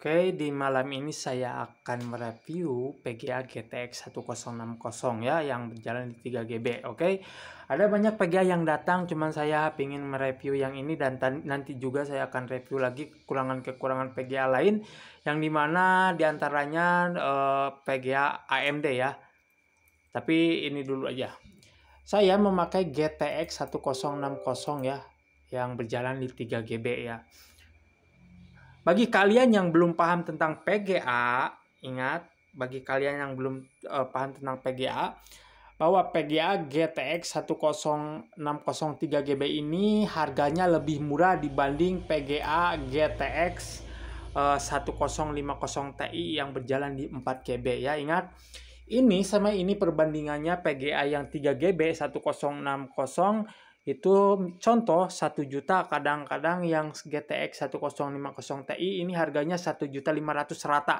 Oke, di malam ini saya akan mereview PGA GTX 1060 ya yang berjalan di 3GB, oke. Ada banyak PGA yang datang, cuman saya ingin mereview yang ini dan nanti juga saya akan review lagi kekurangan-kekurangan PGA lain yang dimana diantaranya eh, PGA AMD ya. Tapi ini dulu aja. Saya memakai GTX 1060 ya yang berjalan di 3GB ya. Bagi kalian yang belum paham tentang PGA, ingat bagi kalian yang belum uh, paham tentang PGA bahwa PGA GTX 10603 GB ini harganya lebih murah dibanding PGA GTX uh, 1050 Ti yang berjalan di 4 GB ya ingat ini sama ini perbandingannya PGA yang 3 GB 1060 itu contoh 1 juta kadang-kadang yang GTX 1050 Ti ini harganya 1 juta 500 rata.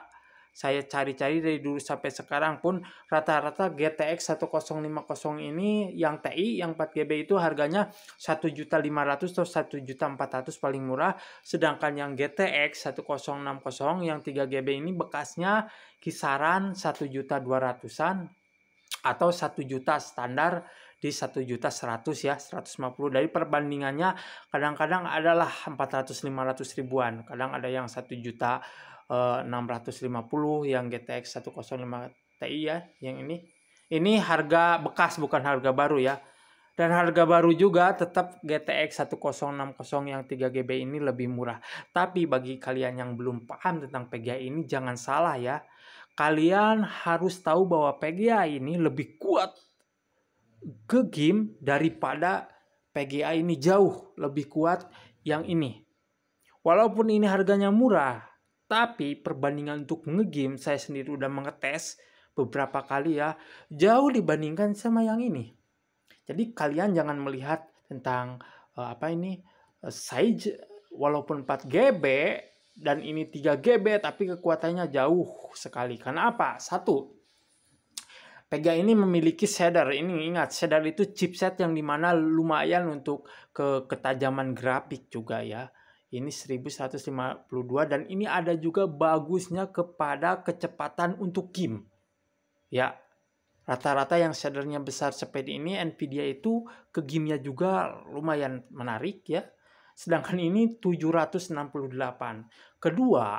Saya cari-cari dari dulu sampai sekarang pun rata-rata GTX 1050 ini yang TI yang 4GB itu harganya 1.500 juta atau 1.400 juta paling murah, sedangkan yang GTX 1060 yang 3GB ini bekasnya kisaran 1200 juta an atau 1 juta standar di 1 juta 100 ya 150 dari perbandingannya kadang-kadang adalah 400 500 ribuan kadang ada yang 1 juta 650 eh, yang GTX 105 Ti ya yang ini ini harga bekas bukan harga baru ya dan harga baru juga tetap GTX 1060 yang 3 GB ini lebih murah. Tapi bagi kalian yang belum paham tentang PGA ini jangan salah ya. Kalian harus tahu bahwa PGA ini lebih kuat ke game daripada PGA ini jauh lebih kuat yang ini. Walaupun ini harganya murah, tapi perbandingan untuk ngegame saya sendiri udah mengetes beberapa kali ya, jauh dibandingkan sama yang ini. Jadi kalian jangan melihat tentang uh, apa ini uh, eh, size walaupun 4 GB dan ini 3 GB tapi kekuatannya jauh sekali. Karena apa? Satu, Pega ini memiliki shader. Ini ingat, shader itu chipset yang dimana lumayan untuk ke ketajaman grafik juga ya. Ini 1152 dan ini ada juga bagusnya kepada kecepatan untuk game. Ya, rata-rata yang shadernya besar seperti ini Nvidia itu ke gamenya juga lumayan menarik ya. Sedangkan ini 768. Kedua,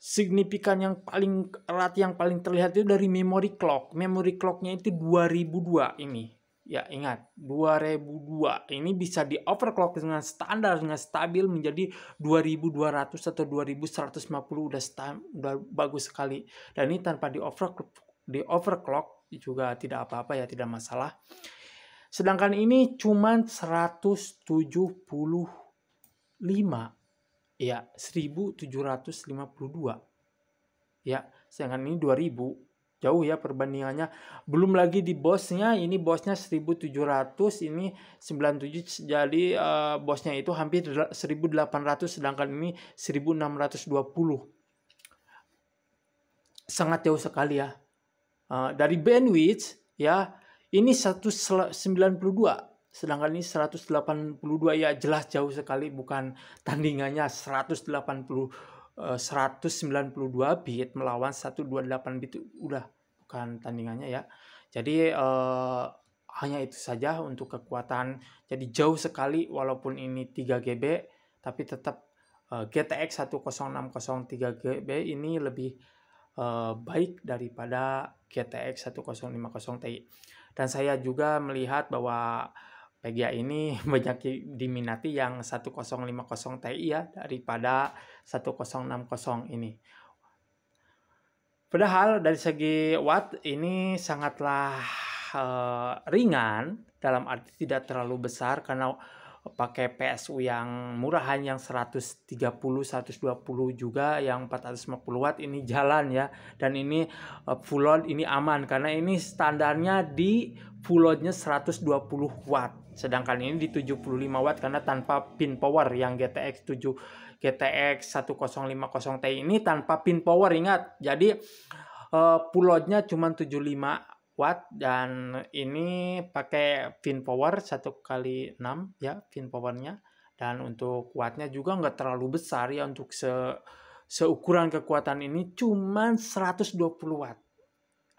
signifikan yang paling erat yang paling terlihat itu dari memory clock. Memory clocknya itu 2002 ini. Ya ingat 2002 ini bisa di overclock dengan standar dengan stabil menjadi 2200 atau 2150 udah, udah bagus sekali. Dan ini tanpa di overclock di overclock juga tidak apa-apa ya tidak masalah. Sedangkan ini cuman 175 ya 1752 ya sedangkan ini 2000 jauh ya perbandingannya belum lagi di bosnya ini bosnya 1700 ini 97 jadi uh, bosnya itu hampir 1800 sedangkan ini 1620 sangat jauh sekali ya uh, dari bandwidth ya ini 192 sedangkan ini 182 ya jelas jauh sekali bukan tandingannya 180 192 bit melawan 128 bit udah bukan tandingannya ya jadi eh, hanya itu saja untuk kekuatan jadi jauh sekali walaupun ini 3 GB tapi tetap eh, GTX 10603 GB ini lebih eh, baik daripada GTX 1050 Ti dan saya juga melihat bahwa PGA ini banyak diminati yang 1050 Ti ya daripada 1060 ini. Padahal dari segi watt ini sangatlah e, ringan dalam arti tidak terlalu besar karena pakai PSU yang murahan yang 130 120 juga yang 450 watt ini jalan ya dan ini e, full load ini aman karena ini standarnya di full loadnya 120 watt Sedangkan ini di 75 watt karena tanpa pin power yang GTX 7 GTX 1050 Ti ini tanpa pin power ingat. Jadi uh, pulotnya cuma 75 watt dan ini pakai pin power 1 kali 6 ya pin powernya dan untuk kuatnya juga nggak terlalu besar ya untuk se seukuran kekuatan ini cuma 120 watt.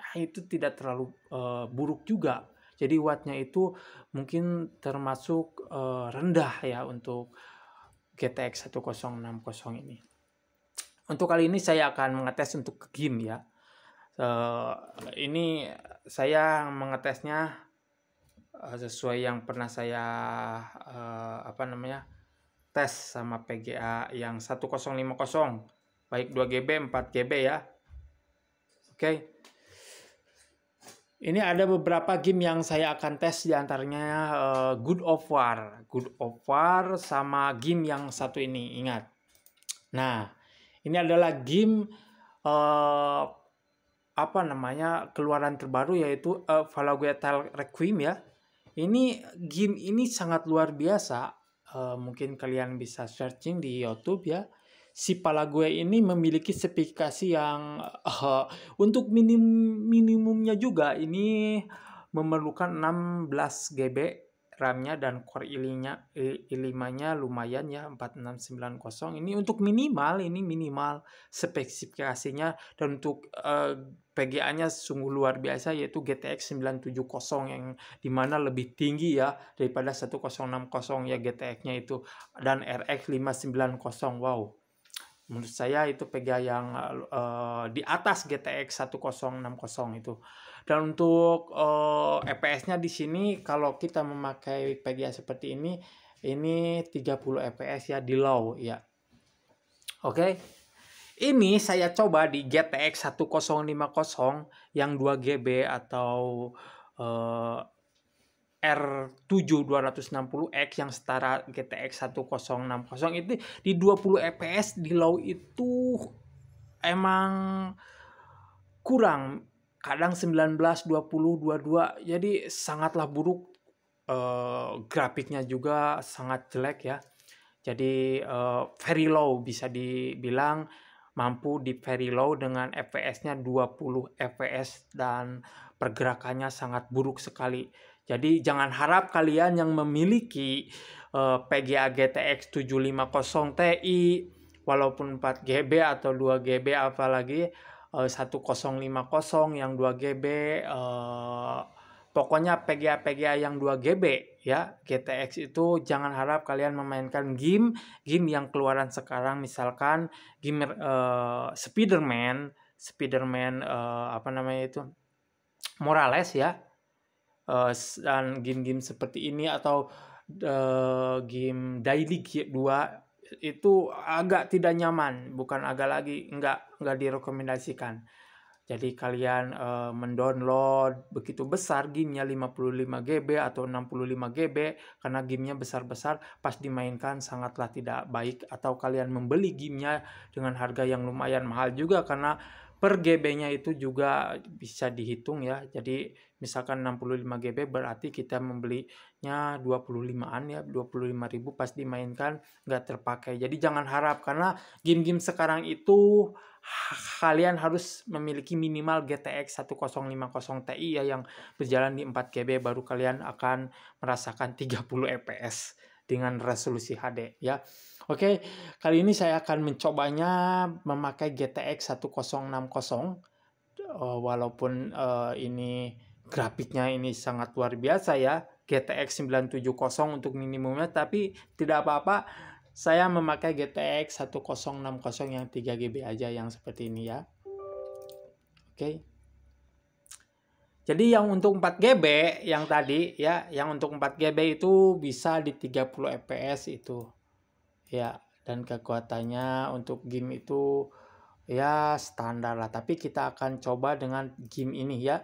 Nah, itu tidak terlalu uh, buruk juga jadi wattnya itu mungkin termasuk uh, rendah ya untuk GTX 1060 ini. Untuk kali ini saya akan mengetes untuk game ya. Uh, ini saya mengetesnya uh, sesuai yang pernah saya uh, apa namanya tes sama PGA yang 1050 baik 2GB 4GB ya. Oke. Okay ini ada beberapa game yang saya akan tes diantaranya uh, eh, Good of War, Good of War sama game yang satu ini ingat. Nah, ini adalah game uh, apa namanya keluaran terbaru yaitu uh, Requiem ya. Ini game ini sangat luar biasa. Uh, mungkin kalian bisa searching di YouTube ya si Palague ini memiliki spesifikasi yang uh, untuk minim minimumnya juga ini memerlukan 16 GB RAM-nya dan core i5-nya i5-nya lumayan ya 4690. Ini untuk minimal, ini minimal spesifikasinya dan untuk uh, eh, VGA-nya sungguh luar biasa yaitu GTX 970 yang dimana lebih tinggi ya daripada 1060 ya GTX-nya itu dan RX 590. Wow menurut saya itu Vega yang uh, di atas GTX 1060 itu. Dan untuk uh, eh, EPS-nya di sini kalau kita memakai Vega seperti ini ini 30 fps e ya di low ya. Oke. Okay. Ini saya coba di GTX 1050 yang 2 GB atau eh, R7 260X yang setara GTX 1060 itu di 20 fps di low itu emang kurang kadang 19 20 22 jadi sangatlah buruk e, grafiknya juga sangat jelek ya jadi e, very low bisa dibilang mampu di very low dengan FPS-nya 20 FPS dan pergerakannya sangat buruk sekali jadi jangan harap kalian yang memiliki uh, PGA GTX 750 Ti walaupun 4 GB atau 2 GB apalagi uh, eh, 1050 yang 2 GB uh, eh, pokoknya PGA-PGA yang 2 GB ya GTX itu jangan harap kalian memainkan game game yang keluaran sekarang misalkan game uh, Spiderman Spiderman uh, apa namanya itu Morales ya uh, game-game seperti ini atau uh, game daily 2 itu agak tidak nyaman, bukan agak lagi nggak nggak direkomendasikan. Jadi kalian uh, mendownload begitu besar gamenya 55 GB atau 65 GB karena gamenya besar-besar pas dimainkan sangatlah tidak baik atau kalian membeli gamenya dengan harga yang lumayan mahal juga karena per GB-nya itu juga bisa dihitung ya. Jadi misalkan 65 GB berarti kita membelinya 25-an ya, 25 ribu pas dimainkan nggak terpakai. Jadi jangan harap karena game-game sekarang itu kalian harus memiliki minimal GTX 1050 Ti ya yang berjalan di 4 GB baru kalian akan merasakan 30 fps dengan resolusi HD ya. Oke, kali ini saya akan mencobanya memakai GTX 1060 eh, walaupun uh, ini grafiknya ini sangat luar biasa ya. GTX 970 untuk minimumnya tapi tidak apa-apa saya memakai GTX 1060 yang 3GB aja yang seperti ini ya. Oke. Okay. Jadi yang untuk 4 GB yang tadi ya, yang untuk 4 GB itu bisa di 30 fps itu. Ya, dan kekuatannya untuk game itu ya standar lah, tapi kita akan coba dengan game ini ya.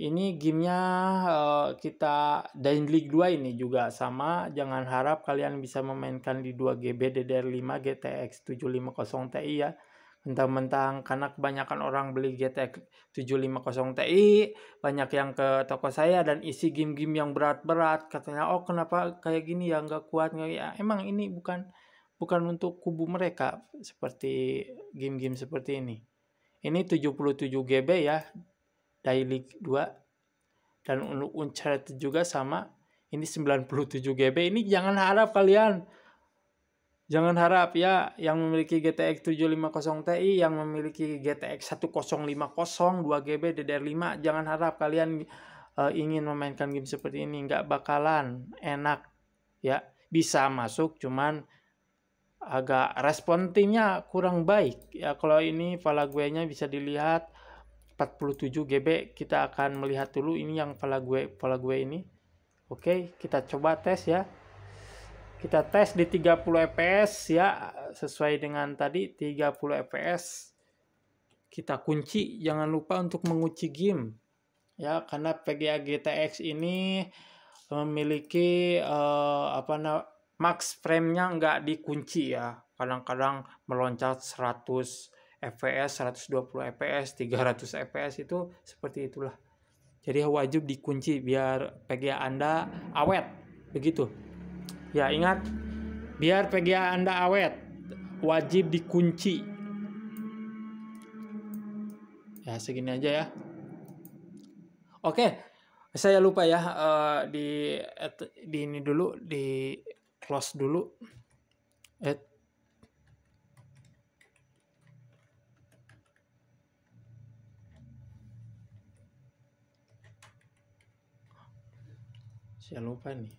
Ini gamenya uh, kita Dying League 2 ini juga sama. Jangan harap kalian bisa memainkan di 2 GB DDR5 GTX 750 Ti ya mentang-mentang karena kebanyakan orang beli GTX 750 Ti banyak yang ke toko saya dan isi game-game yang berat-berat katanya oh kenapa kayak gini ya nggak kuat nggak ya emang ini bukan bukan untuk kubu mereka seperti game-game seperti ini ini 77 GB ya daily 2 dan untuk Uncharted juga sama ini 97 GB ini jangan harap kalian Jangan harap ya yang memiliki GTX 750 Ti, yang memiliki GTX 1050, 2GB DDR5, jangan harap kalian uh, ingin memainkan game seperti ini, nggak bakalan enak ya. Bisa masuk cuman agak respon timnya kurang baik. Ya kalau ini gue nya bisa dilihat 47 GB, kita akan melihat dulu ini yang gue pala gue ini. Oke, kita coba tes ya kita tes di 30 fps ya sesuai dengan tadi 30 fps kita kunci jangan lupa untuk mengunci game ya karena VGA GTX ini memiliki uh, apa na, max frame-nya nggak dikunci ya kadang-kadang meloncat 100 fps 120 fps 300 fps itu seperti itulah jadi wajib dikunci biar VGA Anda awet begitu Ya hmm. ingat, biar PGA Anda awet, wajib dikunci. Ya segini aja ya. Oke, saya lupa ya uh, di di ini dulu di close dulu. Eh, saya lupa nih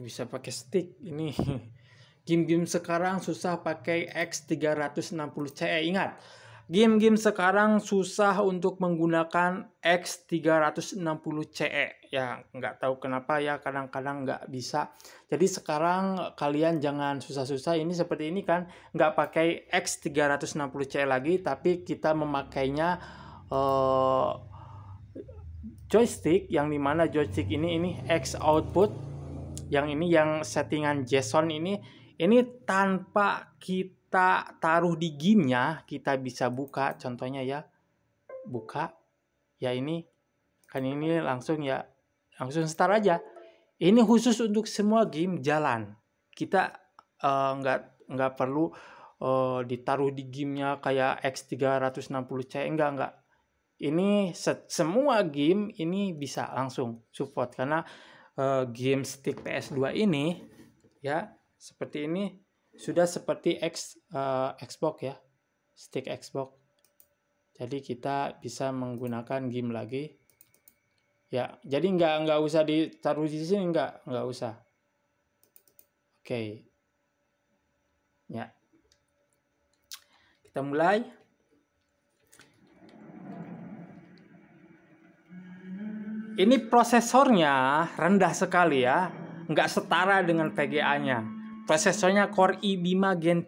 bisa pakai stick ini game-game sekarang susah pakai X360CE eh, ingat game-game sekarang susah untuk menggunakan X360CE eh, ya nggak tahu kenapa ya kadang-kadang nggak bisa jadi sekarang kalian jangan susah-susah ini seperti ini kan nggak pakai X360CE lagi tapi kita memakainya uh, joystick yang dimana joystick ini ini X output yang ini yang settingan JSON ini ini tanpa kita taruh di gamenya kita bisa buka contohnya ya buka ya ini kan ini langsung ya langsung start aja ini khusus untuk semua game jalan kita eh, nggak uh, nggak perlu uh, ditaruh di gamenya kayak X360C enggak enggak ini semua game ini bisa langsung support karena uh, game stick PS2 ini ya seperti ini sudah seperti X, uh, Xbox ya stick Xbox jadi kita bisa menggunakan game lagi ya jadi nggak nggak usah ditaruh di sini nggak nggak usah oke ya kita mulai ini prosesornya rendah sekali ya nggak setara dengan VGA nya prosesornya Core i5 Gen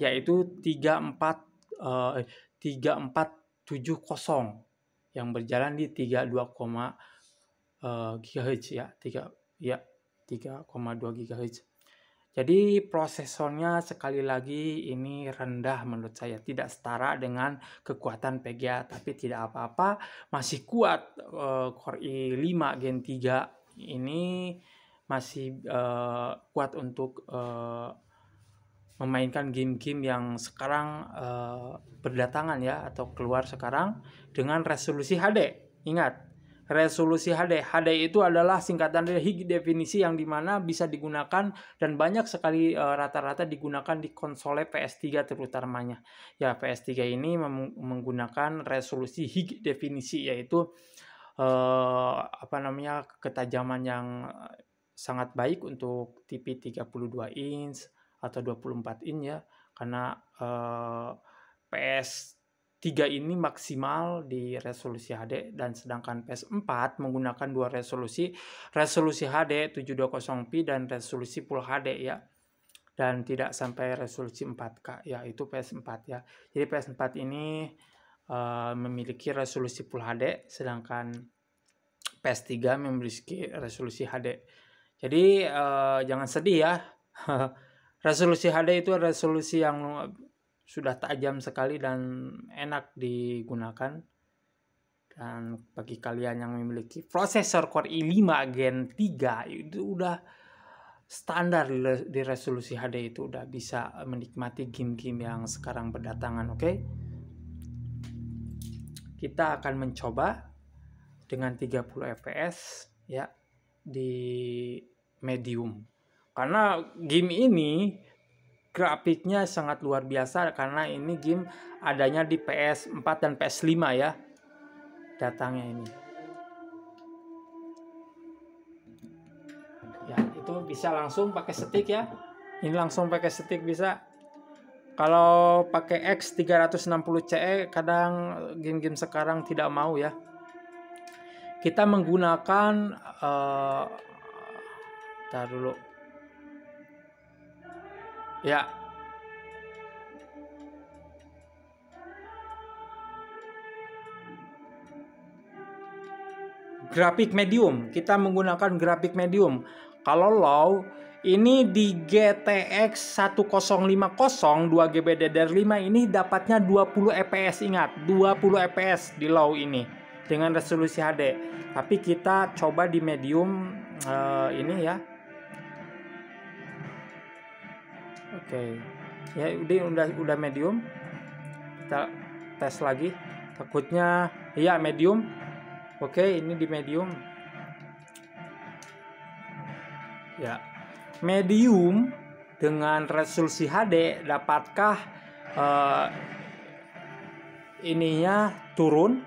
3 yaitu 34 eh, 3470 yang berjalan di 32, eh, GHz ya 3 ya 3,2 GHz jadi prosesornya sekali lagi ini rendah menurut saya, tidak setara dengan kekuatan PGA. tapi tidak apa-apa, masih kuat uh, Core i5 Gen 3 ini masih uh, kuat untuk uh, memainkan game-game yang sekarang uh, berdatangan ya atau keluar sekarang dengan resolusi HD. Ingat, resolusi HD. HD itu adalah singkatan dari High definisi yang dimana bisa digunakan dan banyak sekali eh, rata-rata uh, digunakan di konsole PS3 terutamanya. Ya PS3 ini menggunakan resolusi High definisi yaitu uh, apa namanya ketajaman yang sangat baik untuk TV 32 inch atau 24 inch ya karena uh, eh, PS 3 ini maksimal di resolusi HD dan sedangkan PS4 menggunakan dua resolusi, resolusi HD 720p dan resolusi Full HD ya. Dan tidak sampai resolusi 4K ya, itu PS4 ya. Jadi PS4 ini uh, memiliki resolusi Full HD sedangkan PS3 memiliki resolusi HD. Jadi uh, jangan sedih ya. resolusi HD itu resolusi yang sudah tajam sekali dan enak digunakan. Dan bagi kalian yang memiliki prosesor Core i5 Gen 3 itu udah standar di resolusi HD itu udah bisa menikmati game-game yang sekarang berdatangan, oke? Okay? Kita akan mencoba dengan 30 fps ya di medium. Karena game ini grafiknya sangat luar biasa karena ini game adanya di PS4 dan PS5 ya datangnya ini ya itu bisa langsung pakai stick ya ini langsung pakai stick bisa kalau pakai X 360 CE kadang game-game sekarang tidak mau ya kita menggunakan uh, eh, tar dulu Ya. Grafik medium, kita menggunakan grafik medium. Kalau low ini di GTX 1050 2 GB DDR5 ini dapatnya 20 fps ingat 20 fps di low ini dengan resolusi HD tapi kita coba di medium uh, ini ya oke okay. ya udah udah udah medium kita tes lagi takutnya iya medium oke okay, ini di medium ya medium dengan resolusi HD dapatkah uh, ininya turun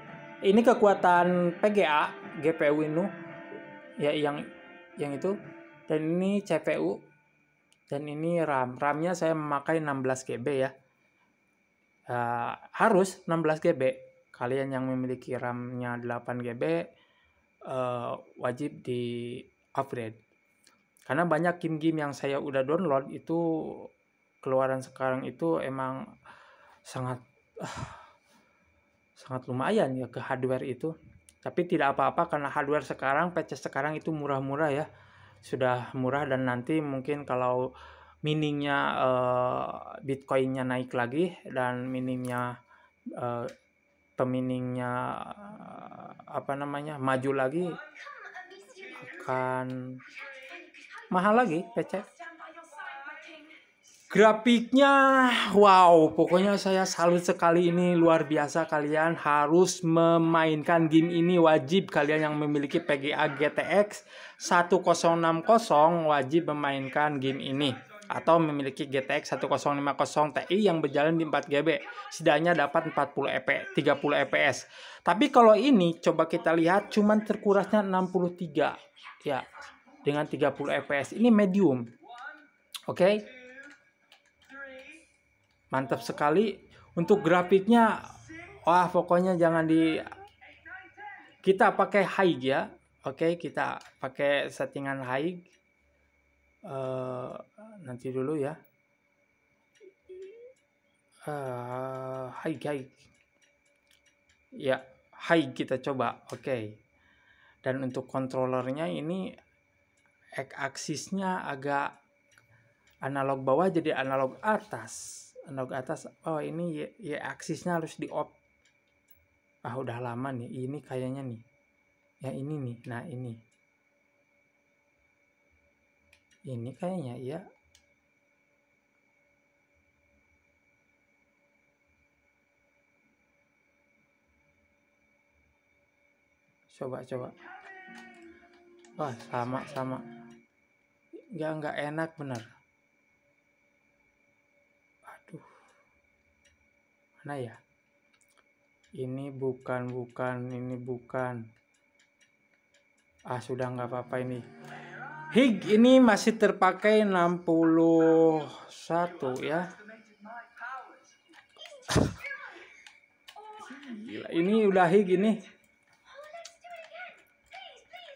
ini kekuatan PGA GPU ini ya yang yang itu dan ini CPU dan ini RAM. RAM-nya saya memakai 16 GB ya. Uh, harus 16 GB. Kalian yang memiliki RAM-nya 8 GB uh, wajib di upgrade. Karena banyak game-game yang saya udah download itu keluaran sekarang itu emang sangat uh, sangat lumayan ya ke hardware itu. Tapi tidak apa-apa karena hardware sekarang, PC sekarang itu murah-murah ya sudah murah dan nanti mungkin kalau miningnya uh, bitcoinnya naik lagi dan miningnya uh, peminingnya uh, apa namanya maju lagi akan mahal lagi pecah Grafiknya wow, pokoknya saya salut sekali ini luar biasa kalian harus memainkan game ini wajib kalian yang memiliki PGA GTX 1060 wajib memainkan game ini atau memiliki GTX 1050 Ti yang berjalan di 4 GB setidaknya dapat 40 EP, 30 fps. Tapi kalau ini coba kita lihat cuman terkurasnya 63 ya dengan 30 fps. E ini medium. Oke. Okay? mantap sekali untuk grafiknya wah pokoknya jangan di kita pakai high ya oke okay, kita pakai settingan high uh, nanti dulu ya uh, high high ya high kita coba oke okay. dan untuk kontrolernya ini x axisnya agak analog bawah jadi analog atas ke atas oh ini ya, ya aksisnya harus di op ah udah lama nih ini kayaknya nih ya ini nih nah ini ini kayaknya ya coba coba wah sama sama nggak nggak enak bener mana ya ini bukan bukan ini bukan ah sudah nggak apa-apa ini Hig ini masih terpakai 61 ya Gila, ini udah Hig ini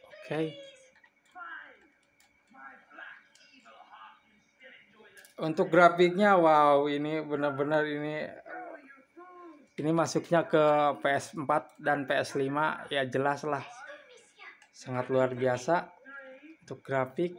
oke okay. untuk grafiknya wow ini benar-benar ini ini masuknya ke PS4 dan PS5 ya jelas lah sangat luar biasa untuk grafik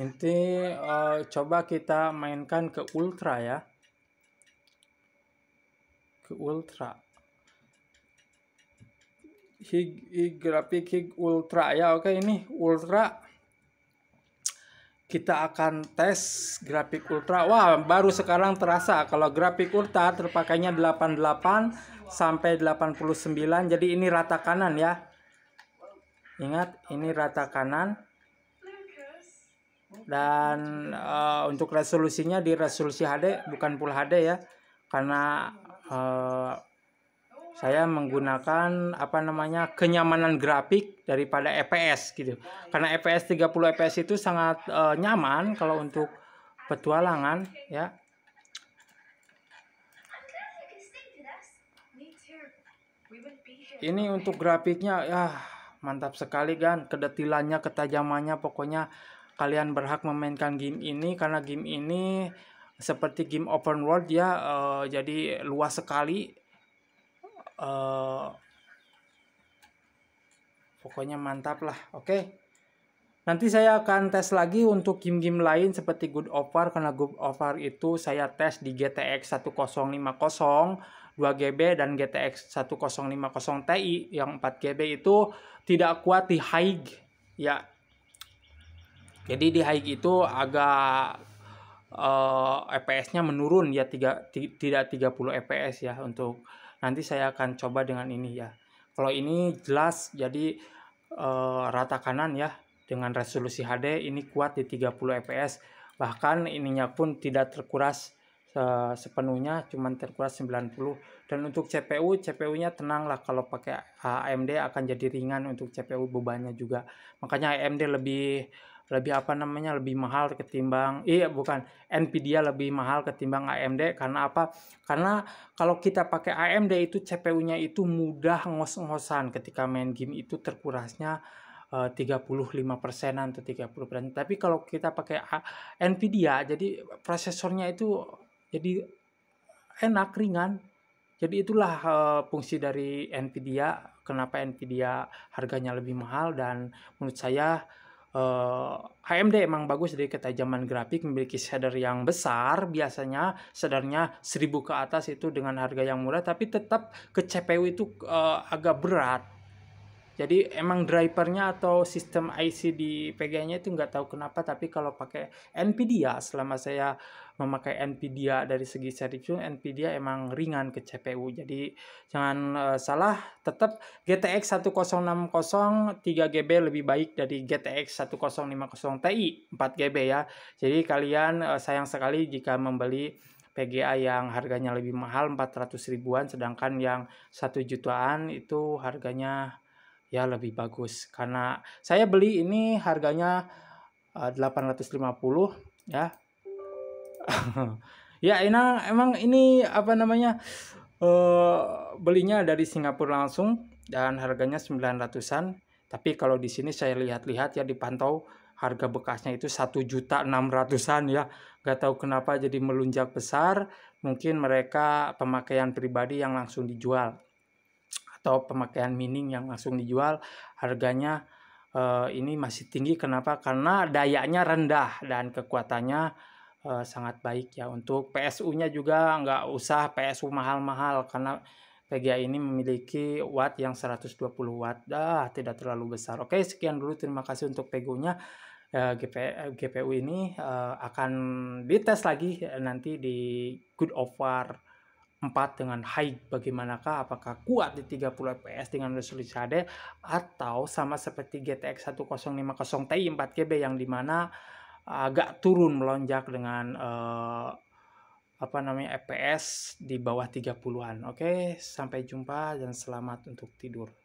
nanti uh, coba kita mainkan ke ultra ya ke ultra hig, hig grafik hig ultra ya oke ini ultra kita akan tes grafik ultra wah baru sekarang terasa kalau grafik ultra terpakainya 88 sampai 89 jadi ini rata kanan ya ingat ini rata kanan dan uh, untuk resolusinya di resolusi HD bukan Full HD ya karena uh, saya menggunakan apa namanya kenyamanan grafik daripada FPS e gitu karena EPS 30 FPS itu sangat uh, nyaman kalau untuk petualangan ya ini untuk grafiknya ya mantap sekali kan kedetilannya ketajamannya pokoknya kalian berhak memainkan game ini karena game ini seperti game open world ya uh, jadi luas sekali uh, pokoknya mantap lah oke okay? nanti saya akan tes lagi untuk game-game lain seperti Good Offer karena Good Offer itu saya tes di GTX 1050 2GB dan GTX 1050 Ti yang 4GB itu tidak kuat di high ya jadi di high itu agak uh, eh, EPS-nya menurun ya tiga, tidak 30 FPS ya untuk nanti saya akan coba dengan ini ya. Kalau ini jelas jadi uh, rata kanan ya dengan resolusi HD ini kuat di 30 fps bahkan ininya pun tidak terkuras sepenuhnya cuman terkuras 90 dan untuk CPU CPU-nya tenang lah kalau pakai AMD akan jadi ringan untuk CPU bebannya juga makanya AMD lebih lebih apa namanya lebih mahal ketimbang iya eh, bukan Nvidia lebih mahal ketimbang AMD karena apa karena kalau kita pakai AMD itu CPU-nya itu mudah ngos-ngosan ketika main game itu terkurasnya eh, uh, 35 persenan atau 30 persen tapi kalau kita pakai Nvidia jadi prosesornya itu jadi enak ringan jadi itulah uh, fungsi dari Nvidia kenapa Nvidia harganya lebih mahal dan menurut saya Uh, eh, AMD emang bagus dari ketajaman grafik memiliki shader yang besar biasanya shadernya 1000 ke atas itu dengan harga yang murah tapi tetap ke CPU itu uh, agak berat jadi emang drivernya atau sistem IC di PGA-nya itu nggak tahu kenapa tapi kalau pakai NVIDIA ya, selama saya memakai NVIDIA dari segi CPU NVIDIA emang ringan ke CPU jadi jangan uh, salah tetap GTX 1060 3GB lebih baik dari GTX 1050 Ti 4GB ya jadi kalian uh, sayang sekali jika membeli PGA yang harganya lebih mahal 400 ribuan sedangkan yang 1 jutaan itu harganya ya lebih bagus karena saya beli ini harganya eh, uh, 850 ya ya enak emang ini apa namanya uh, belinya dari Singapura langsung dan harganya 900-an tapi kalau di sini saya lihat-lihat ya dipantau harga bekasnya itu satu juta enam ratusan ya nggak tahu kenapa jadi melunjak besar mungkin mereka pemakaian pribadi yang langsung dijual atau pemakaian mining yang langsung dijual harganya uh, ini masih tinggi kenapa karena dayanya rendah dan kekuatannya uh, sangat baik ya untuk PSU-nya juga nggak usah PSU mahal-mahal karena VGA ini memiliki watt yang 120 watt dah tidak terlalu besar oke sekian dulu terima kasih untuk PGU-nya eh, GP, eh, GPU ini uh, akan dites lagi nanti di good of War 4 dengan high bagaimanakah apakah kuat di 30 fps dengan resolusi HD atau sama seperti GTX 1050 Ti 4GB yang dimana agak turun melonjak dengan uh, apa namanya EPS di bawah 30-an. Oke, sampai jumpa dan selamat untuk tidur.